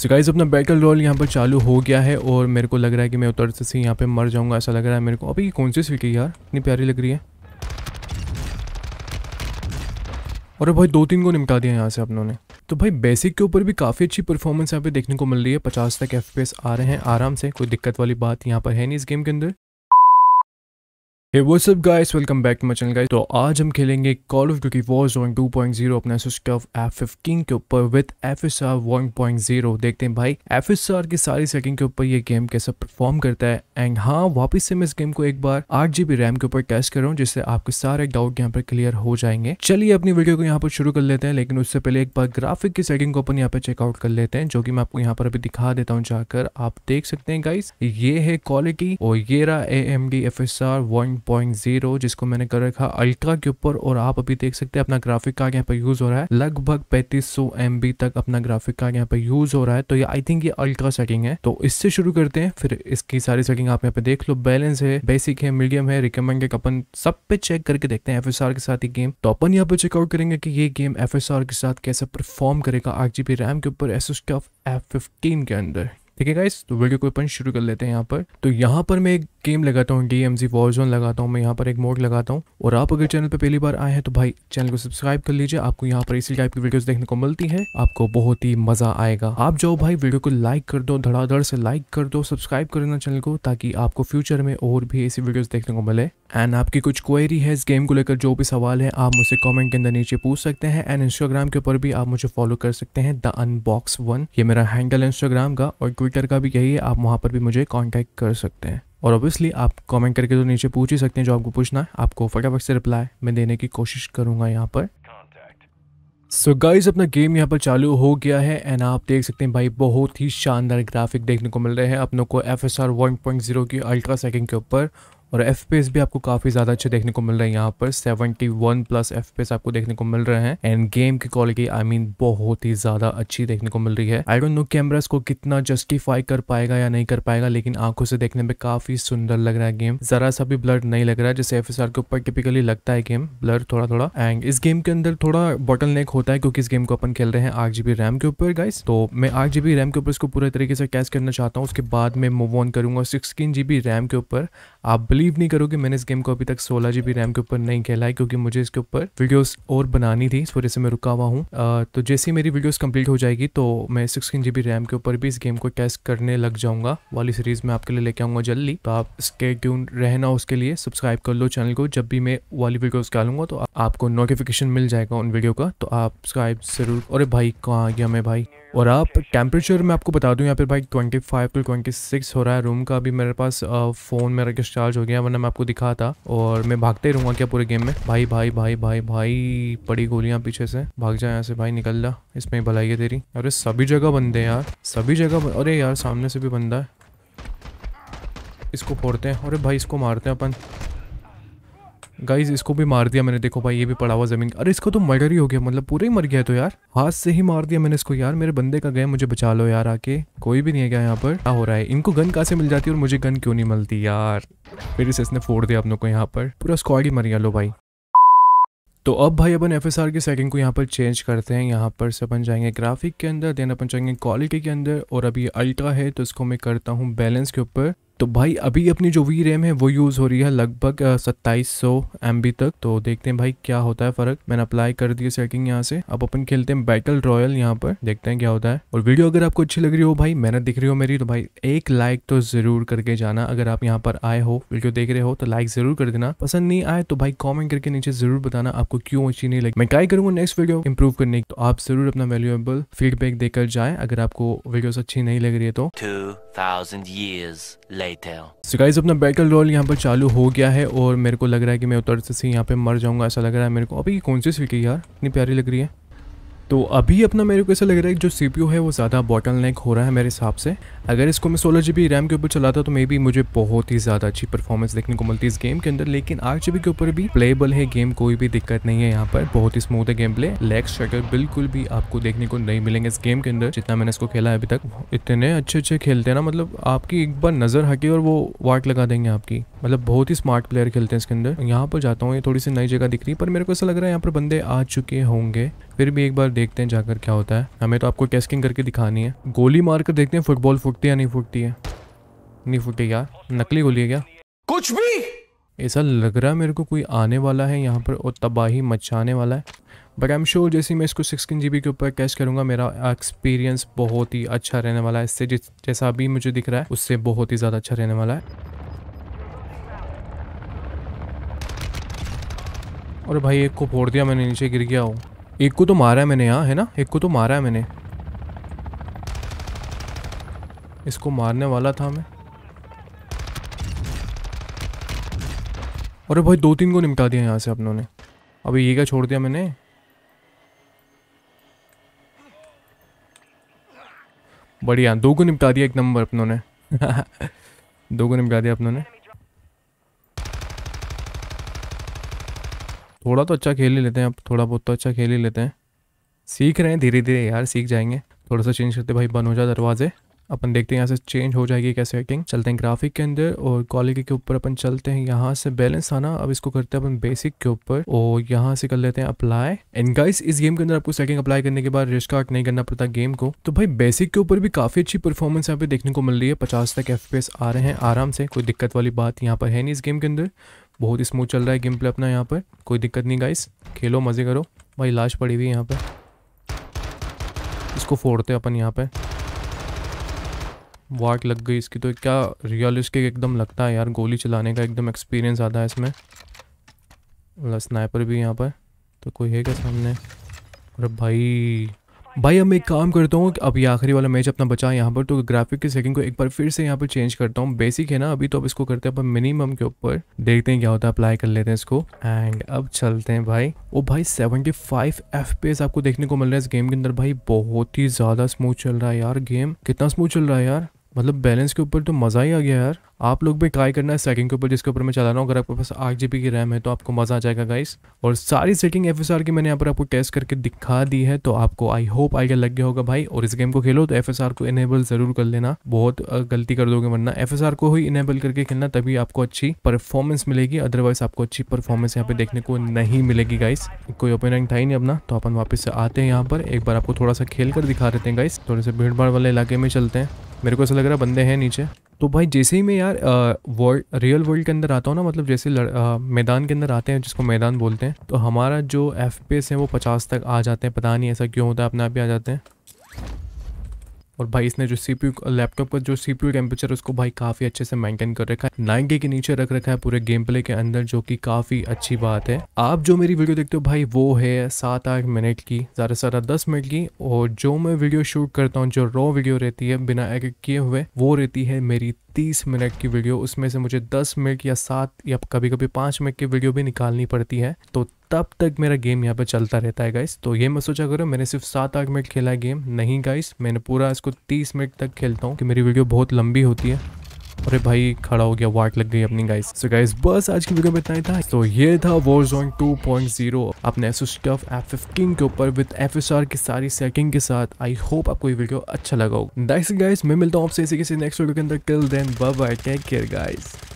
सो guys अपना battle royale यहाँ पर चालू हो गया है और मेरे को लग रहा है कि मैं उतरते से यहाँ पे मर जाऊँगा ऐसा लग रहा है मेरे को अभी ये कौन सी स्वीट है यार इतनी प्यारी लग रही है और भाई दो तीन को निपटा दिया यहाँ से अपनों ने तो भाई बेसिक के ऊपर भी काफ़ी अच्छी परफॉर्मेंस यहाँ पे देखने को मिल रही है पचास तक एफ आ रहे हैं आराम से कोई दिक्कत वाली बात यहाँ पर है नहीं इस गेम के अंदर Hey वो सब guys welcome back to my channel guys तो आज हम खेलेंगे Call of Duty Warzone 2.0 अपने F15 के ऊपर with FSR 1.0 देखते हैं भाई FSR की सारी सेटिंग के ऊपर ये गेम कैसा परफॉर्म करता है एंड हाँ वापस से मैं इस गेम को एक बार आठ जीबी रैम के ऊपर टेस्ट कर रहा हूँ जिससे आपके सारे डाउट यहाँ पर क्लियर हो जाएंगे चलिए अपनी वीडियो को यहाँ पर शुरू कर लेते हैं लेकिन उससे पहले एक बार ग्राफिक की सेटिंग को अपन यहाँ पर चेकआउट कर लेते हैं जो की मैं आपको यहाँ पर अभी दिखा देता हूँ जाकर आप देख सकते हैं गाइस ये है क्वालिटी और ये रहा ए एम डी 1.0 जिसको मैंने कर रखा अल्ट्रा के ऊपर और आप अभी देख सकते हैं अपना ग्राफिक कार्ड यहाँ पर यूज हो रहा है लगभग पैंतीस सौ तक अपना ग्राफिक कार्ड यहाँ पर यूज हो रहा है तो ये आई थिंक ये अल्ट्रा सेटिंग है तो इससे शुरू करते हैं फिर इसकी सारी सेटिंग आप यहाँ पे देख लो बैलेंस है बेसिक है मीडियम है रिकमेंडेड अपन सब पे चेक करके देखते हैं एफ के साथ ही गेम तो अपन यहाँ पे चेकआउट करेंगे कि ये गेम एफ के साथ कैसे परफॉर्म करेगा आठ जीबी रैम के ऊपर एस एफ फिफ्टीन के अंदर ठीक है गाइस तो वीडियो को अपन शुरू कर लेते हैं यहाँ पर तो यहाँ पर मैं एक गेम लगाता हूँ D M Z war zone लगाता हूँ मैं यहाँ पर एक मोड लगाता हूँ और आप अगर चैनल पे पहली बार आए हैं तो भाई चैनल को सब्सक्राइब कर लीजिए आपको यहाँ पर इसी टाइप की वीडियोस देखने को मिलती है आपको बहुत ही मजा आएगा आप जाओ भाई वीडियो को लाइक कर दो धड़ाधड़ से लाइक कर दो सब्सक्राइब कर देना चैनल को ताकि आपको फ्यूचर में और भी ऐसी वीडियोज देखने को मिले एंड आपकी कुछ क्वेरी है इस गेम को लेकर जो भी सवाल है आप मुझे कॉमेंट के अंदर नीचे पूछ सकते हैं एंड इंस्टाग्राम के ऊपर भी आप मुझे फॉलो कर सकते हैं द अनबॉक्स वन ये मेरा हैंडल इंस्टाग्राम का और ट्विटर का भी यही है आप वहाँ पर भी मुझे कॉन्टेक्ट कर सकते हैं और ऑब्वियसली आप कमेंट करके तो नीचे पूछ ही सकते हैं जो आपको पूछना है आपको फटाफट से रिप्लाई मैं देने की कोशिश करूंगा यहाँ पर सो so गाइज अपना गेम यहाँ पर चालू हो गया है एंड आप देख सकते हैं भाई बहुत ही शानदार ग्राफिक देखने को मिल रहे हैं अपनों को F S R one point zero की अल्ट्रा सेटिंग के ऊपर और एफ भी आपको काफ़ी ज़्यादा अच्छे देखने को मिल रहे हैं यहाँ पर 71 प्लस एफ आपको देखने को मिल रहे हैं एंड गेम की क्वालिटी आई मीन बहुत ही ज़्यादा अच्छी देखने को मिल रही है आई डोंट नो कैमरास को कितना जस्टिफाई कर पाएगा या नहीं कर पाएगा लेकिन आंखों से देखने में काफ़ी सुंदर लग रहा है गेम ज़रा सा भी ब्लड नहीं लग रहा है जैसे एफ के ऊपर टिपिकली लगता है गेम ब्लड थोड़ा थोड़ा एंड इस गेम के अंदर थोड़ा बॉटल होता है क्योंकि इस गेम को अपन खेल रहे हैं आठ रैम के ऊपर गाइस तो मैं आठ रैम के ऊपर इसको पूरे तरीके से कैच करना चाहता हूँ उसके बाद में मूव ऑन करूंगा सिक्सटीन रैम के ऊपर आप बिलीव नहीं करोगे मैंने इस गेम को अभी तक सोलह जीबी रैम के ऊपर नहीं खेला है क्योंकि मुझे इसके ऊपर वीडियोस और बनानी थी इस वजह से मैं रुका हुआ हूँ तो जैसे ही मेरी वीडियोस कंप्लीट हो जाएगी तो मैं सिक्सटीन जीबी रैम के ऊपर भी इस गेम को टेस्ट करने लग जाऊंगा वाली सीरीज में आपके लिए लेके आऊंगा जल्दी तो आप इसके ट्यून रहना उसके लिए सब्सक्राइब कर लो चैनल को जब भी मैं वाली वीडियोज डालूंगा तो आपको नोटिफिकेशन मिल जाएगा उन वीडियो का तो आप सब्सक्राइब जरूर अरे भाई कहाँ आ गया मैं भाई और आप टेम्परेचर मैं आपको बता दूं यहाँ पे भाई 25 टू सिक्स हो रहा है रूम का अभी मेरे पास फ़ोन मेरा चार्ज हो गया गया वरना मैं आपको दिखा था और मैं भागते ही क्या पूरे गेम में भाई भाई भाई भाई भाई पड़ी गोलियां पीछे से भाग जाए यहाँ से भाई निकल जा इसमें भलाई है तेरी अरे सभी जगह बंदे यार सभी जगह अरे यार सामने से भी बंदा है इसको फोड़ते हैं अरे भाई इसको मारते हैं अपन गाइज इसको भी मार दिया मैंने देखो भाई ये भी पड़ा हुआ जमीन अरे इसको तो मर्डर ही हो गया मतलब पूरा ही मर गया तो यार हाथ से ही मार दिया मैंने इसको यार मेरे बंदे का गए मुझे बचा लो यार आके कोई भी नहीं है क्या यहाँ पर क्या हो रहा है इनको गन कहा से मिल जाती है और मुझे गन क्यों नहीं मिलती यार फिर इसे इसने फोड़ दिया अपनों को यहाँ पर पूरा स्क्वाड ही मर गया लो भाई तो अब भाई अपन एफ के सेटिंग को यहाँ पर चेंज करते हैं यहाँ पर से अपन जाएंगे ग्राफिक के अंदर देन अपन जाएंगे क्वालिटी के अंदर और अभी अल्ट्रा है तो इसको मैं करता हूँ बैलेंस के ऊपर तो भाई अभी अपनी जो वी रैम है वो यूज़ हो रही है लगभग सत्ताईस सौ तक तो देखते हैं भाई क्या होता है फ़र्क मैंने अप्लाई कर दिया सेटिंग यहाँ से अब अपन खेलते हैं बैटल रॉयल यहाँ पर देखते हैं क्या होता है और वीडियो अगर आपको अच्छी लग रही हो भाई मेहनत दिख रही हो मेरी तो भाई एक लाइक तो ज़रूर करके जाना अगर आप यहाँ पर आए हो वीडियो देख रहे हो तो लाइक ज़रूर कर देना पसंद नहीं आए तो भाई कॉमेंट करके नीचे ज़रूर बताना आपको क्यों अच्छी नहीं लगी मैं ट्राई करूंगा नेक्स्ट वीडियो इंप्रूव करने की तो आप ज़रूर अपना वैल्यूएबल फीडबैक देकर जाए अगर आपको वीडियो अच्छी नहीं लग रही है तो थाउजेंड सो गाइज अपना बैटल रोल यहाँ पर चालू हो गया है और मेरे को लग रहा है कि मैं उतर से यहाँ पे मर जाऊंगा ऐसा लग रहा है मेरे को अभी कौन सी स्वीट है यार इतनी प्यारी लग रही है तो अभी अपना मेरे को ऐसा लग रहा है कि जो सी है वो ज़्यादा बॉटल नेक हो रहा है मेरे हिसाब से अगर इसको मैं सोलह जी रैम के ऊपर चलाता तो मे बी मुझे बहुत ही ज़्यादा अच्छी परफॉर्मेंस देखने को मिलती है इस गेम के अंदर लेकिन आठ जी के ऊपर भी प्लेबल है गेम कोई भी दिक्कत नहीं है यहाँ पर बहुत ही स्मूथ है गेम प्ले लेग स्ट्रगल बिल्कुल भी आपको देखने को नहीं मिलेंगे इस गेम के अंदर जितना मैंने इसको खेला है अभी तक इतने अच्छे अच्छे खेलते हैं ना मतलब आपकी एक बार नज़र हके और वो वाट लगा देंगे आपकी मतलब बहुत ही स्मार्ट प्लेयर खेलते हैं इसके अंदर यहाँ पर जाता हूँ ये थोड़ी सी नई जगह दिख रही है पर मेरे को ऐसा लग रहा है यहाँ पर बंदे आ चुके होंगे फिर भी एक बार देखते हैं जाकर क्या होता है हमें तो आपको कैस्किंग करके दिखानी है गोली मार कर देखते हैं फुटबॉल फूटती या नहीं फूटती है नहीं फूटी यार नकली गोली है क्या कुछ भी ऐसा लग रहा है मेरे को कोई आने वाला है यहाँ पर और तबाही मचाने वाला है बट आई एम श्योर जैसे मैं इसको सिक्सटीन जी के ऊपर कैश करूँगा मेरा एक्सपीरियंस बहुत ही अच्छा रहने वाला है इससे जिस जैसा अभी मुझे दिख रहा है उससे बहुत ही ज़्यादा अच्छा रहने वाला है और भाई एक को फोड़ दिया मैंने नीचे गिर गया हूँ एक को तो मारा है मैंने यहाँ है ना एक को तो मारा है मैंने इसको मारने वाला था मैं अरे भाई दो तीन को निपटा दिया यहाँ से अपनों ने अभी ये क्या छोड़ दिया मैंने बढ़िया दो को निपटा दिया एक नंबर अपनों ने दो को निपटा दिया अपनों ने थोड़ा तो अच्छा खेल ही लेते हैं अब थोड़ा बहुत तो अच्छा खेल ही लेते हैं सीख रहे हैं धीरे धीरे यार सीख जाएंगे थोड़ा सा चेंज करते भाई बंद हो जाए दरवाजे अपन देखते हैं यहाँ से चेंज हो जाएगी कैसे हैकिंग चलते हैं ग्राफिक के अंदर और क्वालिटी के ऊपर अपन चलते हैं यहाँ से बैलेंस आना अब इसको करते हैं अपन बेसिक के ऊपर और यहाँ से कर लेते हैं अप्लाई एंड गाइस इस गेम के अंदर आपको सेटिंग अप्लाई करने के बाद आर्ट नहीं करना पड़ता गेम को तो भाई बेसिक के ऊपर भी काफी अच्छी परफॉर्मेंस यहाँ पे देखने को मिल रही है पचास तक एफ आ रहे हैं आराम से कोई दिक्कत वाली बात यहाँ पर है नहीं इस गेम के अंदर बहुत स्मूथ चल रहा है गेम प्ले अपना यहाँ पर कोई दिक्कत नहीं गाइस खेलो मज़े करो भाई लाश पड़ी हुई है यहाँ पर इसको फोड़ते अपन यहाँ पर वाट लग गई इसकी तो क्या रियलिस्टिक एकदम लगता है यार गोली चलाने का एकदम एक्सपीरियंस आता है इसमें स्नाइपर मतलब भी यहाँ पर तो कोई है क्या सामने अरे भाई भाई अब मैं एक काम करता हूँ अब ये आखिरी वाला मैच अपना बचा यहाँ पर तो ग्राफिक की सेटिंग को एक बार फिर से यहाँ पर चेंज करता हूँ बेसिक है ना अभी तो अब इसको करते हैं अपन मिनिमम के ऊपर देखते हैं क्या होता है अप्लाई कर लेते हैं इसको एंड अब चलते हैं भाई ओ भाई सेवेंटी फाइव एफ आपको देखने को मिल रहा है इस गेम के अंदर भाई बहुत ही ज़्यादा स्मूथ चल रहा है यार गेम कितना स्मूथ चल रहा है यार मतलब बैलेंस के ऊपर तो मज़ा ही आ गया यार आप लोग भी ट्राई करना है सेकंड के ऊपर जिसके ऊपर मैं चला रहा हूँ अगर आपके पास आठ जी की रैम है तो आपको मज़ा आ जाएगा गाइस और सारी सेटिंग एफ की मैंने यहाँ पर आपको टेस्ट करके दिखा दी है तो आपको आई होप आई लग गया होगा भाई और इस गेम को खेलो तो एफ को इनेबल ज़रूर कर लेना बहुत गलती कर दोगे वरना एफ को ही इनेबल करके खेलना तभी आपको अच्छी परफॉर्मेंस मिलेगी अदरवाइज आपको अच्छी परफॉर्मेंस यहाँ पे देखने को नहीं मिलेगी गाइस कोई ओपनिंग था ही नहीं अपना तो अपन वापस से आते हैं यहाँ पर एक बार आपको थोड़ा सा खेल कर दिखा देते हैं गाइस थोड़े से भीड़ भाड़ वाले इलाके में चलते हैं मेरे को ऐसा लग रहा है बंदे हैं नीचे तो भाई जैसे ही मैं यार वर्ल्ड रियल वर्ल्ड के अंदर आता हूँ ना मतलब जैसे आ, मैदान के अंदर आते हैं जिसको मैदान बोलते हैं तो हमारा जो एफ है वो पचास तक आ जाते हैं पता नहीं ऐसा क्यों होता है अपने आप ही आ जाते हैं और भाई इसने जो सी लैपटॉप का जो सी टेम्परेचर उसको भाई काफ़ी अच्छे से मेंटेन कर रखा है नाइन के नीचे रख रखा है पूरे गेम प्ले के अंदर जो कि काफ़ी अच्छी बात है आप जो मेरी वीडियो देखते हो भाई वो है सात आठ मिनट की ज़्यादा से ज़्यादा दस मिनट की और जो मैं वीडियो शूट करता हूँ जो रॉ वीडियो रहती है बिना एडिट किए हुए वो रहती है मेरी तीस मिनट की वीडियो उसमें से मुझे दस मिनट या सात या कभी कभी पाँच मिनट की वीडियो भी निकालनी पड़ती है तो तब तक मेरा गेम यहाँ पे चलता रहता है गाइस तो ये मैं सोचा करो मैंने सिर्फ सात आठ मिनट खेला है गेम नहीं गाइस मैंने पूरा इसको तीस मिनट तक खेलता हूँ कि मेरी वीडियो बहुत लंबी होती है अरे भाई खड़ा हो गया वाट लग गई अपनी गाइस सो गाइस बस आज की वीडियो में इतना ही था तो ये था war zone two point zero अपने के ऊपर विद एफ एस आर की सारी सेटिंग के साथ आई होप आपको ये वीडियो अच्छा लगा होगा गाइस मैं मिलता हूँ आपसे इसी किसी नेक्स्ट वीडियो के अंदर till then bye take care guys